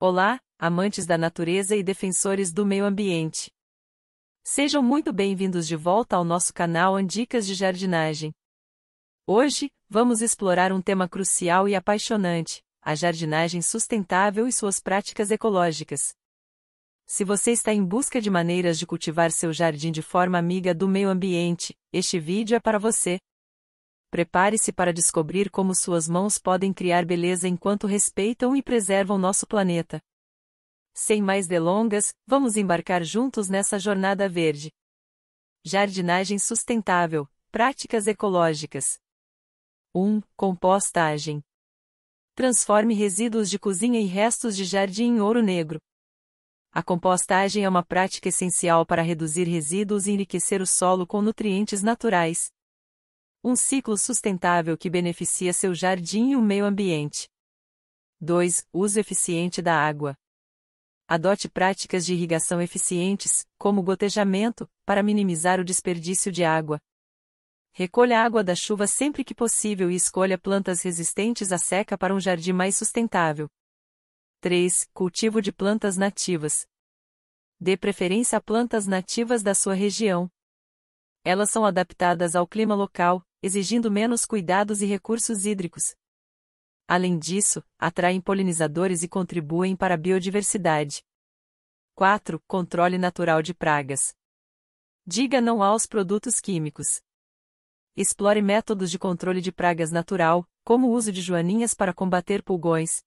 Olá, amantes da natureza e defensores do meio ambiente. Sejam muito bem-vindos de volta ao nosso canal Dicas de Jardinagem. Hoje, vamos explorar um tema crucial e apaixonante: a jardinagem sustentável e suas práticas ecológicas. Se você está em busca de maneiras de cultivar seu jardim de forma amiga do meio ambiente, este vídeo é para você. Prepare-se para descobrir como suas mãos podem criar beleza enquanto respeitam e preservam nosso planeta. Sem mais delongas, vamos embarcar juntos nessa jornada verde. Jardinagem sustentável, práticas ecológicas. 1. Compostagem. Transforme resíduos de cozinha e restos de jardim em ouro negro. A compostagem é uma prática essencial para reduzir resíduos e enriquecer o solo com nutrientes naturais. Um ciclo sustentável que beneficia seu jardim e o meio ambiente. 2. Uso eficiente da água. Adote práticas de irrigação eficientes, como gotejamento, para minimizar o desperdício de água. Recolha água da chuva sempre que possível e escolha plantas resistentes à seca para um jardim mais sustentável. 3. Cultivo de plantas nativas. Dê preferência a plantas nativas da sua região. Elas são adaptadas ao clima local, exigindo menos cuidados e recursos hídricos. Além disso, atraem polinizadores e contribuem para a biodiversidade. 4. Controle natural de pragas. Diga não aos produtos químicos. Explore métodos de controle de pragas natural, como o uso de joaninhas para combater pulgões.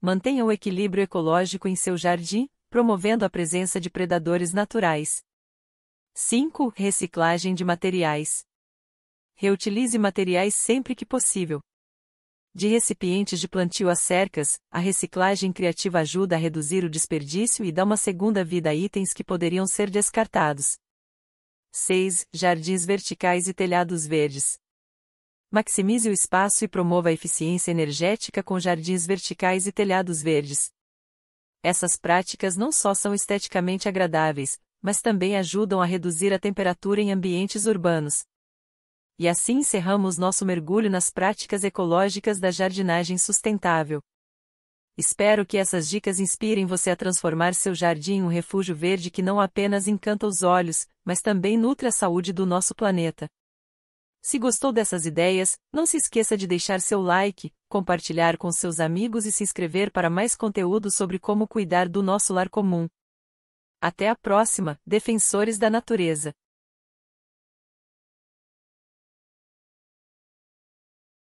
Mantenha o equilíbrio ecológico em seu jardim, promovendo a presença de predadores naturais. 5. Reciclagem de materiais. Reutilize materiais sempre que possível. De recipientes de plantio a cercas, a reciclagem criativa ajuda a reduzir o desperdício e dá uma segunda vida a itens que poderiam ser descartados. 6. Jardins verticais e telhados verdes. Maximize o espaço e promova a eficiência energética com jardins verticais e telhados verdes. Essas práticas não só são esteticamente agradáveis, mas também ajudam a reduzir a temperatura em ambientes urbanos. E assim encerramos nosso mergulho nas práticas ecológicas da jardinagem sustentável. Espero que essas dicas inspirem você a transformar seu jardim em um refúgio verde que não apenas encanta os olhos, mas também nutre a saúde do nosso planeta. Se gostou dessas ideias, não se esqueça de deixar seu like, compartilhar com seus amigos e se inscrever para mais conteúdo sobre como cuidar do nosso lar comum. Até a próxima, defensores da natureza.